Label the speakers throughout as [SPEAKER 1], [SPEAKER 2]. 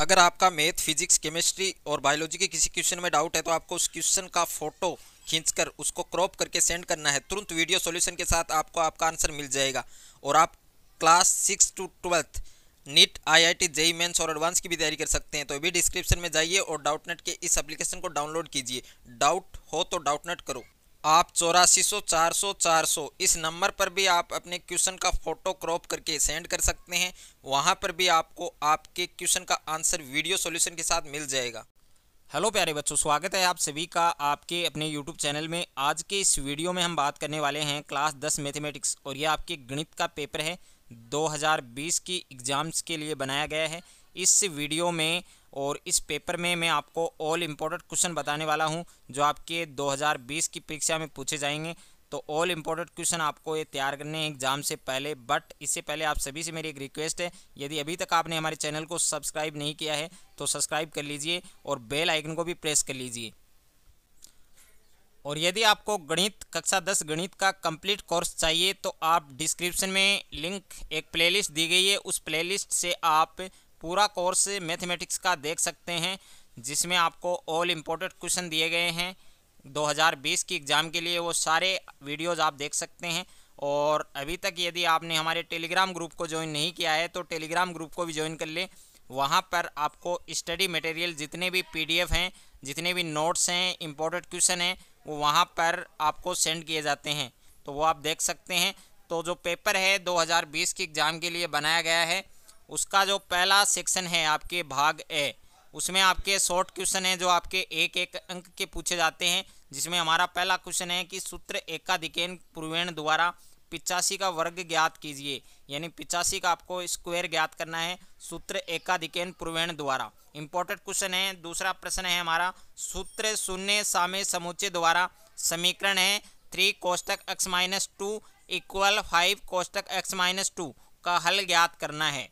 [SPEAKER 1] अगर आपका math physics chemistry और बायोलॉजी के किसी क्वेश्चन में डाउट है तो आपको उस क्वेश्चन का फोटो खींचकर उसको क्रॉप करके सेंड करना है तुरंत वीडियो सॉल्यूशन के साथ आपको आपका आंसर मिल जाएगा और आप class six to twelfth NEET IIT JEE mains और एडवांस की भी तैयारी कर सकते हैं तो अभी डिस्क्रिप्शन में जाइए और डाउटनेट के इस एप्लीकेशन को डाउनलोड कीजिए डाउट हो तो डाउटनेट करो आप चौरासी सौ चार सौ चार सौ इस नंबर पर भी आप अपने क्वेश्चन का फोटो क्रॉप करके सेंड कर सकते हैं वहाँ पर भी आपको आपके क्वेश्चन का आंसर वीडियो सॉल्यूशन के साथ मिल जाएगा हेलो प्यारे बच्चों स्वागत है आप सभी का आपके अपने यूट्यूब चैनल में आज के इस वीडियो में हम बात करने वाले हैं क्लास दस मैथमेटिक्स और ये आपके गणित का पेपर है दो की एग्ज़ाम्स के लिए बनाया गया है इस वीडियो में और इस पेपर में मैं आपको ऑल इम्पोर्टेंट क्वेश्चन बताने वाला हूं जो आपके 2020 की परीक्षा में पूछे जाएंगे तो ऑल इम्पोर्टेंट क्वेश्चन आपको ये तैयार करने हैं एग्जाम से पहले बट इससे पहले आप सभी से मेरी एक रिक्वेस्ट है यदि अभी तक आपने हमारे चैनल को सब्सक्राइब नहीं किया है तो सब्सक्राइब कर लीजिए और बेल आइकन को भी प्रेस कर लीजिए और यदि आपको गणित कक्षा दस गणित का कंप्लीट कोर्स चाहिए तो आप डिस्क्रिप्शन में लिंक एक प्लेलिस्ट दी गई है उस प्लेलिस्ट से आप पूरा कोर्स मैथमेटिक्स का देख सकते हैं जिसमें आपको ऑल इम्पोर्टेंट क्वेश्चन दिए गए हैं 2020 की एग्ज़ाम के लिए वो सारे वीडियोज़ आप देख सकते हैं और अभी तक यदि आपने हमारे टेलीग्राम ग्रुप को ज्वाइन नहीं किया है तो टेलीग्राम ग्रुप को भी ज्वाइन कर लें वहाँ पर आपको स्टडी मटेरियल जितने भी पीडीएफ हैं जितने भी नोट्स हैं इम्पोर्टेंट क्वेश्चन हैं वो वहाँ पर आपको सेंड किए जाते हैं तो वो आप देख सकते हैं तो जो पेपर है 2020 के एग्ज़ाम के लिए बनाया गया है उसका जो पहला सेक्शन है आपके भाग ए उसमें आपके शॉर्ट क्वेश्चन है जो आपके एक एक अंक के पूछे जाते हैं जिसमें हमारा पहला क्वेश्चन है कि सूत्र एकाधिकेन पूर्वेण द्वारा पिचासी का वर्ग ज्ञात कीजिए यानी पिचासी का आपको स्क्वायर ज्ञात करना है सूत्र एकाधिकेन पूर्वेण द्वारा इंपॉर्टेंट क्वेश्चन है दूसरा प्रश्न है हमारा सूत्र शून्य सामे समुचे द्वारा समीकरण है थ्री कोष्टक X minus two equal five कोष्टक एक्स माइनस टू का हल ज्ञात करना है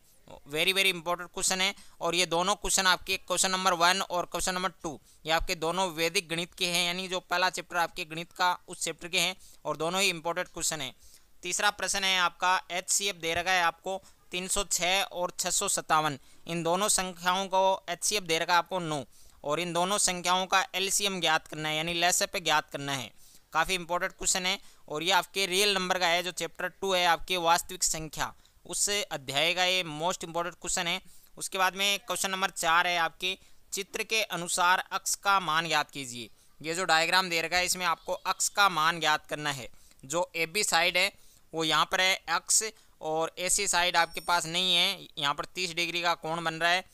[SPEAKER 1] वेरी वेरी इंपॉर्टेंट क्वेश्चन है और ये दोनों क्वेश्चन आपके क्वेश्चन नंबर वन और क्वेश्चन नंबर टू ये आपके दोनों वैदिक गणित के हैं यानी जो पहला चैप्टर आपके गणित का उस चैप्टर के हैं और दोनों ही इंपॉर्टेंट क्वेश्चन है तीसरा प्रश्न है आपका एच सी एफ दे रखा है आपको छः और छः इन दोनों संख्याओं को एच सी एफ दे रखा है आपको नौ और इन दोनों संख्याओं का एल सी एम ज्ञात करना है यानी लेस पे ज्ञात करना है काफ़ी इंपॉर्टेंट क्वेश्चन है और ये आपके रियल नंबर का है जो चैप्टर टू है आपके वास्तविक संख्या उस अध्याय का ये मोस्ट इम्पॉर्टेंट क्वेश्चन है उसके बाद में क्वेश्चन नंबर चार है आपके चित्र के अनुसार अक्स का मान याद कीजिए ये जो डायग्राम दे रखा है इसमें आपको अक्स का मान याद करना है जो ए बी साइड है वो यहाँ पर है अक्स और ए सी साइड आपके पास नहीं है यहाँ पर तीस डिग्री का कोण बन रहा है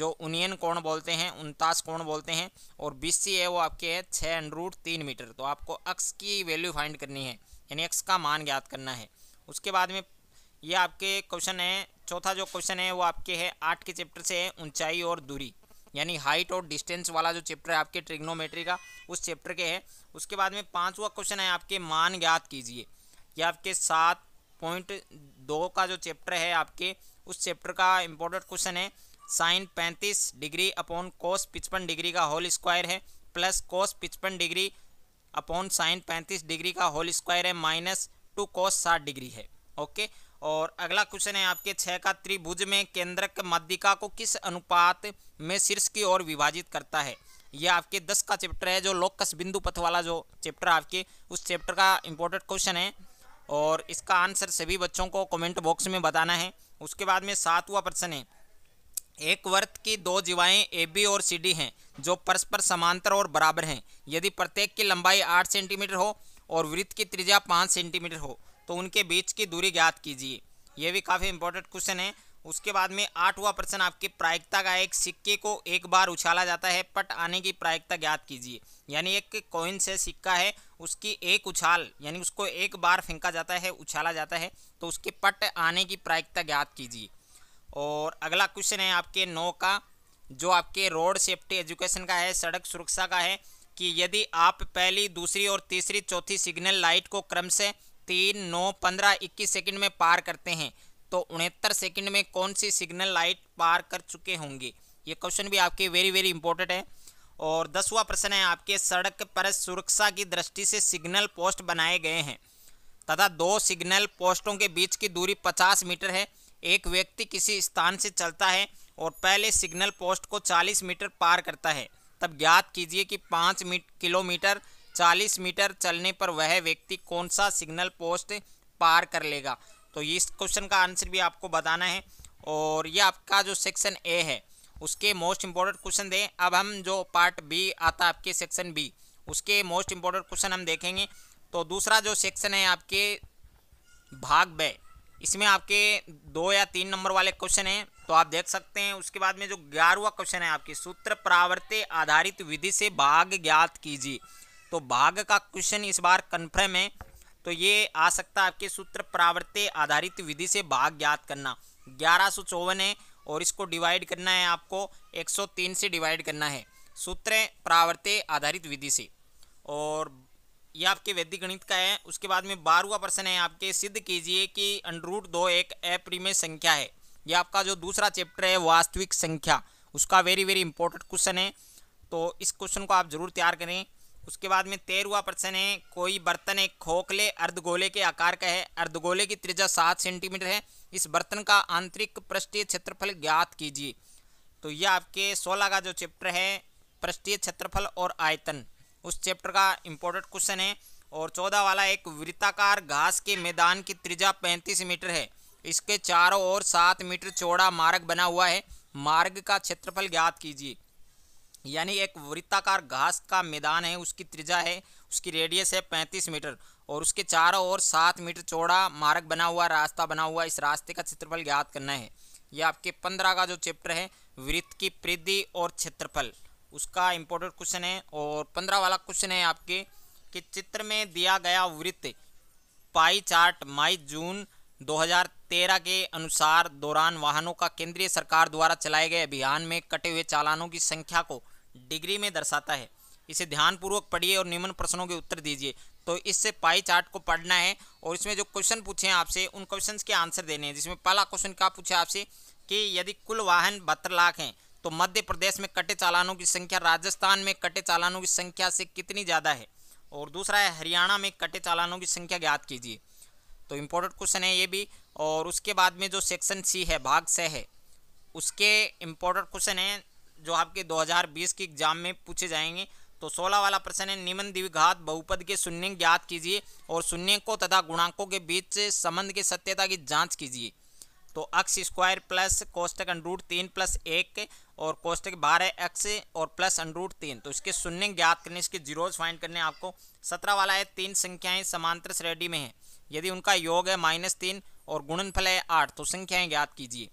[SPEAKER 1] जो उनियन कोण बोलते हैं उनतास कोण बोलते हैं और बी सी है वो आपके है छः अंडरूट तीन मीटर तो आपको अक्स की वैल्यू फाइंड करनी है यानी अक्स का मान ज्ञात करना है उसके बाद में ये आपके क्वेश्चन है चौथा जो क्वेश्चन है वो आपके है आठ के चैप्टर से है ऊंचाई और दूरी यानी हाइट और डिस्टेंस वाला जो चैप्टर है आपके ट्रिग्नोमेट्री का उस चैप्टर के है उसके बाद में पाँचवा क्वेश्चन है आपके मान ज्ञात कीजिए ये आपके सात पॉइंट दो का जो चैप्टर है आपके उस चैप्टर का इम्पोर्टेंट क्वेश्चन है साइन पैंतीस डिग्री अपॉन कोस पिचपन डिग्री का होल स्क्वायर है प्लस कोस पिचपन डिग्री अपॉन साइन पैंतीस डिग्री का होल स्क्वायर है माइनस टू कोस साठ डिग्री है ओके और अगला क्वेश्चन है आपके छः का त्रिभुज में केंद्रक मध्यिका को किस अनुपात में शीर्ष की ओर विभाजित करता है यह आपके दस का चैप्टर है जो लोकस बिंदु पथ वाला जो चैप्टर आपके उस चैप्टर का इम्पोर्टेंट क्वेश्चन है और इसका आंसर सभी बच्चों को कमेंट बॉक्स में बताना है उसके बाद में सातवां प्रश्न है एक वर्त की दो जीवाएं ए बी और सी डी हैं जो परस्पर समांतर और बराबर हैं यदि प्रत्येक की लंबाई आठ सेंटीमीटर हो और वृत्त की त्रिज्या पाँच सेंटीमीटर हो तो उनके बीच की दूरी ज्ञात कीजिए ये भी काफ़ी इंपॉर्टेंट क्वेश्चन है उसके बाद में आठवां प्रश्न आपके प्रायिकता का एक सिक्के को एक बार उछाला जाता है पट आने की प्रायिकता ज्ञात कीजिए यानी एक कॉइन से सिक्का है उसकी एक उछाल यानी उसको एक बार फेंका जाता है उछाला जाता है तो उसके पट आने की प्रायिकता ज्ञात कीजिए और अगला क्वेश्चन है आपके नौ का जो आपके रोड सेफ्टी एजुकेशन का है सड़क सुरक्षा का है कि यदि आप पहली दूसरी और तीसरी चौथी सिग्नल लाइट को क्रम से तीन नौ पंद्रह इक्कीस सेकंड में पार करते हैं तो उनहत्तर सेकंड में कौन सी सिग्नल लाइट पार कर चुके होंगे ये क्वेश्चन भी आपके वेरी वेरी इंपॉर्टेंट है और दसवा प्रश्न है आपके सड़क पर सुरक्षा की दृष्टि से सिग्नल पोस्ट बनाए गए हैं तथा दो सिग्नल पोस्टों के बीच की दूरी पचास मीटर है एक व्यक्ति किसी स्थान से चलता है और पहले सिग्नल पोस्ट को चालीस मीटर पार करता है तब ज्ञात कीजिए कि पाँच किलोमीटर चालीस मीटर चलने पर वह व्यक्ति कौन सा सिग्नल पोस्ट पार कर लेगा तो इस क्वेश्चन का आंसर भी आपको बताना है और ये आपका जो सेक्शन ए है उसके मोस्ट इम्पोर्टेंट क्वेश्चन दें अब हम जो पार्ट बी आता है आपके सेक्शन बी उसके मोस्ट इम्पोर्टेंट क्वेश्चन हम देखेंगे तो दूसरा जो सेक्शन है आपके भाग ब इसमें आपके दो या तीन नंबर वाले क्वेश्चन हैं तो आप देख सकते हैं उसके बाद में जो ग्यारहवा क्वेश्चन है आपके सूत्र प्रावर्त्य आधारित विधि से भाग ज्ञात कीजिए तो भाग का क्वेश्चन इस बार कन्फर्म है तो ये आ सकता है आपके सूत्र प्रावृत्य आधारित विधि से भाग ज्ञात करना ग्यारह सौ चौवन है और इसको डिवाइड करना है आपको 103 से डिवाइड करना है सूत्र प्रावर्त्य आधारित विधि से और ये आपके वैद्य गणित का है उसके बाद में बारहवा प्रश्न है आपके सिद्ध कीजिए कि अंडरूट दो एक अप्रिमेय संख्या है ये आपका जो दूसरा चैप्टर है वास्तविक संख्या उसका वेरी वेरी इंपॉर्टेंट क्वेश्चन है तो इस क्वेश्चन को आप ज़रूर तैयार करें उसके बाद में तेरहवा प्रश्न है कोई बर्तन एक खोखले अर्धगोले के आकार का है अर्धगोले की त्रिज्या सात सेंटीमीटर है इस बर्तन का आंतरिक पृष्ठीय क्षेत्रफल ज्ञात कीजिए तो यह आपके सोलह का जो चैप्टर है पृष्ठीय क्षेत्रफल और आयतन उस चैप्टर का इंपॉर्टेंट क्वेश्चन है और चौदह वाला एक वृत्ताकार घास के मैदान की त्रिज्या पैंतीस मीटर है इसके चारों ओर सात मीटर चौड़ा मार्ग बना हुआ है मार्ग का क्षेत्रफल ज्ञात कीजिए यानी एक वृत्ताकार घास का मैदान है उसकी त्रिज्या है उसकी रेडियस है पैंतीस मीटर और उसके चारों ओर सात मीटर चौड़ा मार्ग बना हुआ रास्ता बना हुआ इस रास्ते का क्षेत्रफल ज्ञात करना है यह आपके पंद्रह का जो चैप्टर है वृत्त की परिधि और क्षेत्रफल उसका इम्पोर्टेंट क्वेश्चन है और पंद्रह वाला क्वेश्चन है आपके कि चित्र में दिया गया वृत्त पाई चार्ट माई जून 2023 तेरह के अनुसार दौरान वाहनों का केंद्रीय सरकार द्वारा चलाए गए अभियान में कटे हुए चालानों की संख्या को डिग्री में दर्शाता है इसे ध्यानपूर्वक पढ़िए और निम्न प्रश्नों के उत्तर दीजिए तो इससे पाई चार्ट को पढ़ना है और इसमें जो क्वेश्चन पूछे हैं आपसे उन क्वेश्चन के आंसर देने हैं जिसमें पहला क्वेश्चन क्या पूछे आपसे कि यदि कुल वाहन बहत्तर लाख हैं तो मध्य प्रदेश में कटे चालानों की संख्या राजस्थान में कटे चालानों की संख्या से कितनी ज़्यादा है और दूसरा है हरियाणा में कटे चालानों की संख्या ज्ञात कीजिए तो इम्पोर्टेंट क्वेश्चन है ये भी और उसके बाद में जो सेक्शन सी है भाग से है उसके इम्पोर्टेंट क्वेश्चन है जो आपके 2020 के एग्जाम में पूछे जाएंगे तो 16 वाला प्रश्न है निम्न द्विघात बहुपद के शून्य ज्ञात कीजिए और शून्य को तथा गुणांकों के बीच संबंध की सत्यता की जांच कीजिए तो अक्स स्क्वायर प्लस कोष्टक अनुरूट तीन प्लस एक और कोष्टक बारह एक्स और प्लस अनुरूट तीन तो इसके शून्य ज्ञात करने इसके जीरोज फाइंड करने आपको सत्रह वाला है तीन संख्याएं समांतर श्रेणी में है यदि उनका योग है माइनस तीन और गुणनफल है आठ तो संख्याएं ज्ञात कीजिए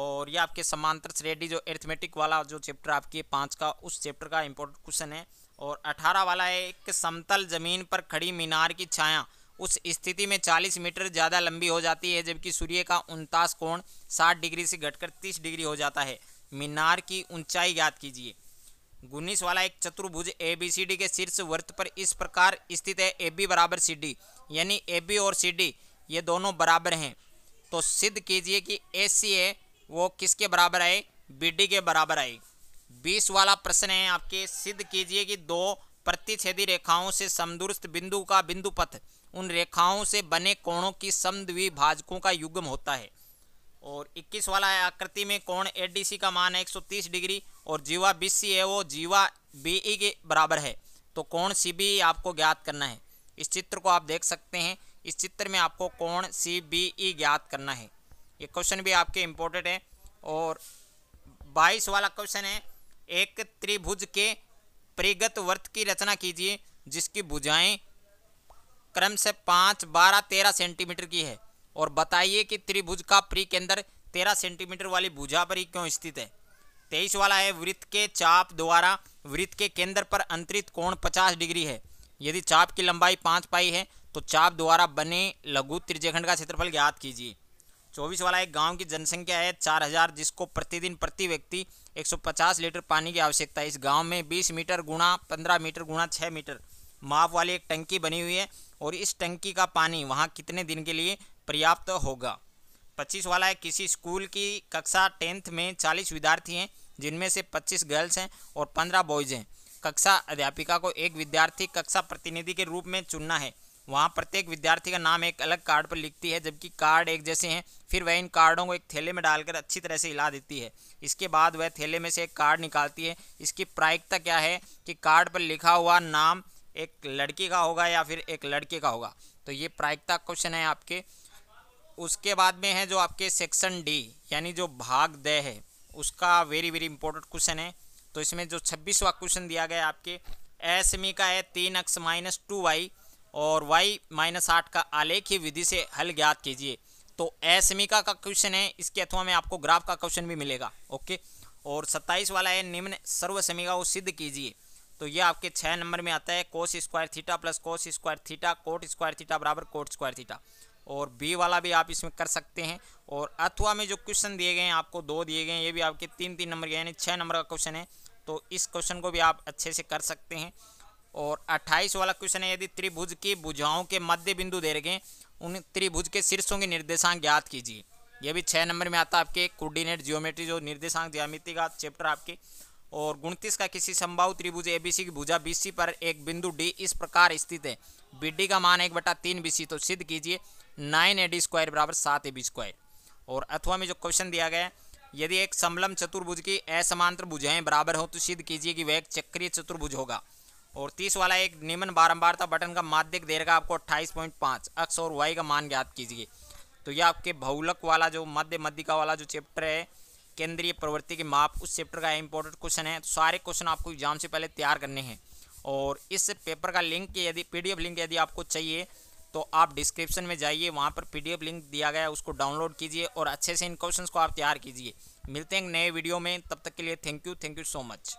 [SPEAKER 1] और ये आपके समांतर श्रेणी जो एर्थमेटिक वाला जो चैप्टर आपके पाँच का उस चैप्टर का इम्पोर्टेंट क्वेश्चन है और अठारह वाला है एक समतल जमीन पर खड़ी मीनार की छाया उस स्थिति में चालीस मीटर ज़्यादा लंबी हो जाती है जबकि सूर्य का उनतास कोण साठ डिग्री से घटकर तीस डिग्री हो जाता है मीनार की ऊंचाई ज्ञात कीजिए गुनीस वाला एक चतुर्भुज ए बी सी डी के शीर्ष वृत्त पर इस प्रकार स्थित है ए बी बराबर सी डी यानी ए बी और सी डी ये दोनों बराबर हैं तो सिद्ध कीजिए कि ए सी ए वो किसके बराबर आए बी डी के बराबर आए बीस वाला प्रश्न है आपके सिद्ध कीजिए कि दो प्रतिच्छेदी रेखाओं से समदुरुस्त बिंदु का बिंदु पथ उन रेखाओं से बने कोणों की भाजकों का युग्म होता है और 21 वाला आकृति में कोण एडीसी का मान है 130 डिग्री और जीवा बी सी है वो जीवा बी ई के बराबर है तो कोण सी बी आपको ज्ञात करना है इस चित्र को आप देख सकते हैं इस चित्र में आपको कोण सी बी ई ज्ञात करना है ये क्वेश्चन भी आपके इम्पोर्टेंट है और बाईस वाला क्वेश्चन है एक त्रिभुज के परिगत वर्त की रचना कीजिए जिसकी भुजाएं क्रम से पाँच बारह तेरह सेंटीमीटर की है और बताइए कि त्रिभुज का प्री केंद्र तेरह सेंटीमीटर वाली भुजा पर ही क्यों स्थित है तेईस वाला है वृत्त के चाप द्वारा वृत्त के केंद्र पर अंतरित कोण पचास डिग्री है यदि चाप की लंबाई पाँच पाई है तो चाप द्वारा बने लघु त्रिजखंड का क्षेत्रफल ज्ञात कीजिए चौबीस वाला एक गांव की जनसंख्या है चार हजार जिसको प्रतिदिन प्रति व्यक्ति 150 लीटर पानी की आवश्यकता है इस गांव में 20 मीटर गुणा 15 मीटर गुणा 6 मीटर माप वाली एक टंकी बनी हुई है और इस टंकी का पानी वहाँ कितने दिन के लिए पर्याप्त होगा पच्चीस वाला है किसी स्कूल की कक्षा टेंथ में चालीस विद्यार्थी हैं जिनमें से 25 गर्ल्स हैं और 15 बॉयज़ हैं कक्षा अध्यापिका को एक विद्यार्थी कक्षा प्रतिनिधि के रूप में चुनना है वहाँ प्रत्येक विद्यार्थी का नाम एक अलग कार्ड पर लिखती है जबकि कार्ड एक जैसे हैं फिर वह इन कार्डों को एक थैले में डालकर अच्छी तरह से हिला देती है इसके बाद वह थैले में से एक कार्ड निकालती है इसकी प्रायिकता क्या है कि कार्ड पर लिखा हुआ नाम एक लड़की का होगा या फिर एक लड़के का होगा तो ये प्रायिकता क्वेश्चन है आपके उसके बाद में है जो आपके सेक्शन डी यानी जो भाग दय है उसका वेरी वेरी इंपॉर्टेंट क्वेश्चन है तो इसमें जो छब्बीसवा क्वेश्चन दिया गया आपके एस का है तीन एक्स माइनस टू वाई और वाई माइनस आठ का आलेखीय विधि से हल ज्ञात कीजिए तो एस का क्वेश्चन है इसके अथवा में आपको ग्राफ का क्वेश्चन भी मिलेगा ओके और सत्ताईस वाला है निम्न सर्व समीका को सिद्ध कीजिए तो ये आपके छः नंबर में आता है cos square theta plus cos square theta cot square theta बराबर कोट स्क्वायर थीटा और बी वाला भी आप इसमें कर सकते हैं और अथवा में जो क्वेश्चन दिए गए हैं आपको दो दिए गए हैं ये भी आपके तीन तीन नंबर के यानी छः नंबर का क्वेश्चन है तो इस क्वेश्चन को भी आप अच्छे से कर सकते हैं और 28 वाला क्वेश्चन है यदि त्रिभुज की भुजाओं के मध्य बिंदु दे रखें उन त्रिभुज के शीर्षों के निर्देशांक ज्ञात कीजिए यह भी छः नंबर में आता है आपके कोर्डिनेट जियोमेट्री जो निर्देशांक ज्यामिति का चैप्टर आपके और गुणतीस का किसी संभाव त्रिभुज एबीसी की भुजा बीसी पर एक बिंदु डी इस प्रकार स्थित है बी डी का मान एक बटा तीन बी तो सिद्ध कीजिए नाइन ए डी स्क्वायर बराबर सात ए बी स्क्वायर और अथवा में जो क्वेश्चन दिया गया है यदि एक समलम चतुर्भुज की असमांतर भुजाएं बराबर हो तो सिद्ध कीजिए कि वह एक चक्रीय चतुर्भुज होगा और तीस वाला एक निम्न बारंबारता बटन का माध्यक दे रहेगा आपको अट्ठाईस पॉइंट पाँच अक्ष और वाई का मान ज्ञात कीजिए तो यह आपके भौलक वाला जो मध्य मध्यिका वाला जो चैप्टर है केंद्रीय प्रवृत्ति के माप उस चैप्टर का इंपॉर्टेंट क्वेश्चन है तो सारे क्वेश्चन आपको एग्जाम से पहले तैयार करने हैं और इस पेपर का लिंक यदि पीडीएफ लिंक यदि आपको चाहिए तो आप डिस्क्रिप्शन में जाइए वहाँ पर पी लिंक दिया गया है उसको डाउनलोड कीजिए और अच्छे से इन क्वेश्चन को आप तैयार कीजिए मिलते हैं नए वीडियो में तब तक के लिए thank you thank you so much